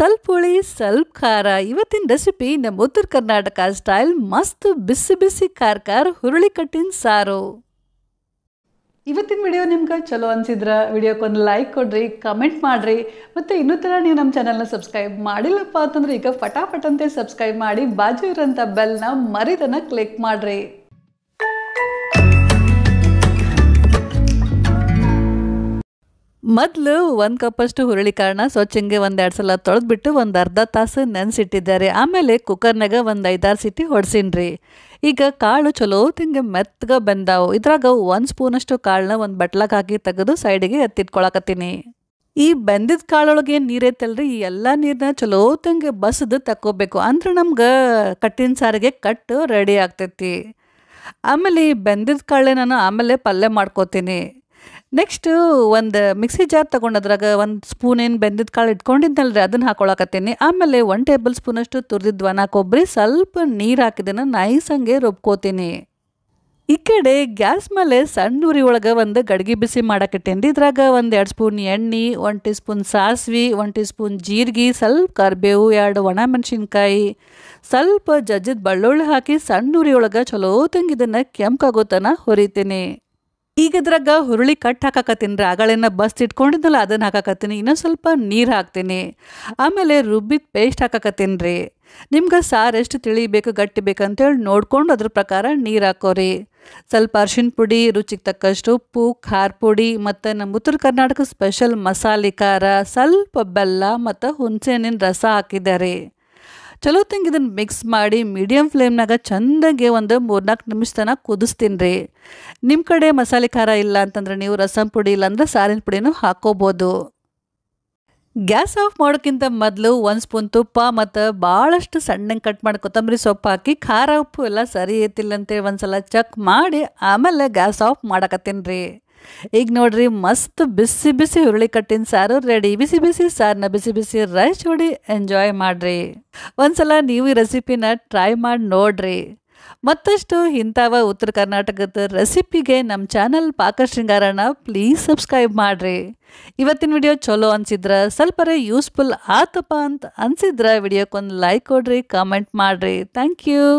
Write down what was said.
ಸ್ವಲ್ಪ ಹುಳಿ ಸ್ವಲ್ಪ ಖಾರ ಇವತ್ತಿನ ರೆಸಿಪಿ ನಮ್ಮ ಉತ್ತರ ಕರ್ನಾಟಕ ಸ್ಟೈಲ್ ಮಸ್ತ್ ಬಿಸಿ ಬಿಸಿ ಖಾರ ಖಾರ ಕಟ್ಟಿನ ಸಾರು ಇವತ್ತಿನ ವಿಡಿಯೋ ನಿಮ್ಗೆ ಚಲೋ ಅನ್ಸಿದ್ರ ವಿಡಿಯೋಕ್ಕೊಂದು ಲೈಕ್ ಕೊಡ್ರಿ ಕಮೆಂಟ್ ಮಾಡ್ರಿ ಮತ್ತು ಇನ್ನೂ ಥರ ನೀವು ನಮ್ಮ ಚಾನಲ್ನ ಸಬ್ಸ್ಕ್ರೈಬ್ ಮಾಡಿಲ್ಲಪ್ಪ ಅಂತಂದ್ರೆ ಈಗ ಫಟಾಫಟ್ ಸಬ್ಸ್ಕ್ರೈಬ್ ಮಾಡಿ ಬಾಜು ಇರೋಂಥ ಬೆಲ್ನ ಮರಿದನ್ನು ಕ್ಲಿಕ್ ಮಾಡ್ರಿ ಮೊದಲು ಒಂದು ಕಪ್ಪಷ್ಟು ಹುರುಳಿಕಾಳನ್ನ ಸ್ವಚ್ಛಂಗೆ ಒಂದು ಎರಡು ಸಲ ತೊಳೆದ್ಬಿಟ್ಟು ಒಂದು ಅರ್ಧ ತಾಸು ನೆನೆಸಿಟ್ಟಿದ್ದಾರೆ ಆಮೇಲೆ ಕುಕ್ಕರ್ನಾಗ ಒಂದು ಐದಾರು ಸಿಟಿ ಹೊಡ್ಸಿನ್ರಿ ಈಗ ಕಾಳು ಚಲೋ ತಿಂಗೆ ಮೆತ್ತಗೆ ಬೆಂದಾವು ಇದ್ರಾಗ ಒಂದು ಸ್ಪೂನಷ್ಟು ಕಾಳನ್ನ ಒಂದು ಬಟ್ಲಾಗ ಹಾಕಿ ತೆಗೆದು ಸೈಡಿಗೆ ಎತ್ತಿಟ್ಕೊಳಕತ್ತೀನಿ ಈ ಬೆಂದಿದ ಕಾಳೊಳಗೆ ಏನು ನೀರೈತಲ್ರಿ ಈ ಎಲ್ಲ ನೀರನ್ನ ಚಲೋ ತಂಗೆ ಬಸದು ತಕ್ಕೋಬೇಕು ಅಂದ್ರೆ ನಮ್ಗೆ ಕಟ್ಟಿನ ಸಾರಿಗೆ ಕಟ್ಟು ರೆಡಿ ಆಗ್ತೈತಿ ಆಮೇಲೆ ಈ ಬೆಂದಿದ ಕಾಳೆ ನಾನು ಆಮೇಲೆ ಪಲ್ಯ ಮಾಡ್ಕೋತೀನಿ ನೆಕ್ಸ್ಟು ಒಂದು ಮಿಕ್ಸಿ ಜಾರ್ ತೊಗೊಂಡದ್ರಾಗ ಒಂದು ಸ್ಪೂನ್ ಏನು ಬೆಂದಿದ ಕಾಳು ಇಟ್ಕೊಂಡಿದ್ದಲ್ರಿ ಅದನ್ನು ಹಾಕೊಳಕತ್ತೀನಿ ಆಮೇಲೆ ಒನ್ ಟೇಬಲ್ ಸ್ಪೂನಷ್ಟು ತುರಿದಿದ್ದು ನಾ ಕೊಬ್ಬರಿ ಸ್ವಲ್ಪ ನೀರು ನೈಸ್ ನೈಸಂಗೆ ರುಬ್ಕೋತೀನಿ ಈ ಕಡೆ ಗ್ಯಾಸ್ ಮೇಲೆ ಸಣ್ಣ ಉರಿ ಒಳಗೆ ಒಂದು ಗಡ್ಗೆ ಬಿಸಿ ಮಾಡಕ್ಕಿಟ್ಟೇನಿ ಇದ್ರಾಗ ಒಂದು ಎರಡು ಸ್ಪೂನ್ ಎಣ್ಣೆ ಒನ್ ಟೀ ಸ್ಪೂನ್ ಸಾಸಿವೆ ಒನ್ ಟೀ ಸ್ಪೂನ್ ಜೀರಿಗೆ ಸ್ವಲ್ಪ ಕರಿಬೇವು ಎರಡು ಒಣ ಮೆಣಸಿನ್ಕಾಯಿ ಸ್ವಲ್ಪ ಜಜ್ಜಿದ ಬಳ್ಳುಳ್ಳಿ ಹಾಕಿ ಸಣ್ಣ ಉರಿ ಒಳಗೆ ಚಲೋ ತಂಗಿದನ್ನು ಕೆಂಪಾಗೋತನ ಹೊರಿತೀನಿ ಈಗದ್ರಾಗ ಹುರುಳಿ ಕಟ್ ಹಾಕಾಕತ್ತೀನಿ ಆಗಳನ್ನ ಬಸ್ ಇಟ್ಕೊಂಡಿದ್ದಲ್ಲ ಅದನ್ನು ಹಾಕಾಕತ್ತೀನಿ ಇನ್ನೊಂದು ಸ್ವಲ್ಪ ನೀರು ಹಾಕ್ತೀನಿ ಆಮೇಲೆ ರುಬ್ಬಿದ ಪೇಸ್ಟ್ ಹಾಕಾಕತ್ತೀನಿ ರೀ ನಿಮ್ಗೆ ಸಾರು ಎಷ್ಟು ತಿಳಿಬೇಕು ಬೇಕು ಅಂತೇಳಿ ನೋಡ್ಕೊಂಡು ಅದ್ರ ಪ್ರಕಾರ ನೀರು ಹಾಕೋರಿ ಸ್ವಲ್ಪ ಅರ್ಶಿನ ಪುಡಿ ರುಚಿಗೆ ತಕ್ಕಷ್ಟು ಉಪ್ಪು ಖಾರ ಪುಡಿ ಮತ್ತು ನಮ್ಮ ಉತ್ತರ ಕರ್ನಾಟಕ ಸ್ಪೆಷಲ್ ಮಸಾಲೆ ಖಾರ ಸ್ವಲ್ಪ ಬೆಲ್ಲ ಮತ್ತು ಹಣ್ಣಿನ ರಸ ಹಾಕಿದ್ದಾರೆ ಚಲೋ ತಿಂಗ್ ಇದನ್ನು ಮಿಕ್ಸ್ ಮಾಡಿ ಮೀಡಿಯಮ್ ಫ್ಲೇಮ್ನಾಗ ಚಂದಗೆ ಒಂದು ಮೂರ್ನಾಲ್ಕು ನಿಮಿಷ ತನಕ ಕುದಿಸ್ತೀನಿ ರೀ ನಿಮ್ಮ ಕಡೆ ಮಸಾಲೆ ಖಾರ ಇಲ್ಲ ಅಂತಂದ್ರೆ ನೀವು ರಸಂ ಪುಡಿ ಇಲ್ಲಾಂದ್ರೆ ಸಾರಿನ ಪುಡಿನೂ ಹಾಕೋಬೋದು ಗ್ಯಾಸ್ ಆಫ್ ಮಾಡೋಕ್ಕಿಂತ ಮೊದಲು ಒಂದು ಸ್ಪೂನ್ ತುಪ್ಪ ಮತ್ತು ಭಾಳಷ್ಟು ಸಣ್ಣಗೆ ಕಟ್ ಮಾಡಿ ಕೊತ್ತಂಬರಿ ಸೊಪ್ಪು ಹಾಕಿ ಖಾರ ಉಪ್ಪು ಎಲ್ಲ ಸರಿ ಐತಿಲ್ಲ ಅಂತೇಳಿ ಒಂದು ಸಲ ಚೆಕ್ ಮಾಡಿ ಆಮೇಲೆ ಗ್ಯಾಸ್ ಆಫ್ ಮಾಡಕತ್ತೀನಿ ರೀ ಈಗ ನೋಡ್ರಿ ಮಸ್ತ್ ಬಿಸಿ ಬಿಸಿ ಕಟ್ಟಿನ ಸಾರು ರೆಡಿ ಬಿಸಿ ಬಿಸಿ ಸಾರನ್ನ ಬಿಸಿ ಬಿಸಿ ರೈಸ್ ಹೊಡಿ ಎಂಜಾಯ್ ಮಾಡ್ರಿ ಒಂದ್ಸಲ ನೀವು ಈ ರೆಸಿಪಿನ ಟ್ರೈ ಮಾಡಿ ನೋಡ್ರಿ ಮತ್ತಷ್ಟು ಇಂಥವ ಉತ್ತರ ಕರ್ನಾಟಕದ ರೆಸಿಪಿಗೆ ನಮ್ಮ ಚಾನಲ್ ಪಾಕ ಶೃಂಗಾರನ ಪ್ಲೀಸ್ ಸಬ್ಸ್ಕ್ರೈಬ್ ಮಾಡ್ರಿ ಇವತ್ತಿನ ವಿಡಿಯೋ ಚಲೋ ಅನ್ಸಿದ್ರ ಸ್ವಲ್ಪರೇ ಯೂಸ್ಫುಲ್ ಆತಪ್ಪ ಅಂತ ಅನ್ಸಿದ್ರ ವಿಡಿಯೋಕ್ಕೊಂದು ಲೈಕ್ ಕೊಡ್ರಿ ಕಾಮೆಂಟ್ ಮಾಡ್ರಿ ಥ್ಯಾಂಕ್ ಯು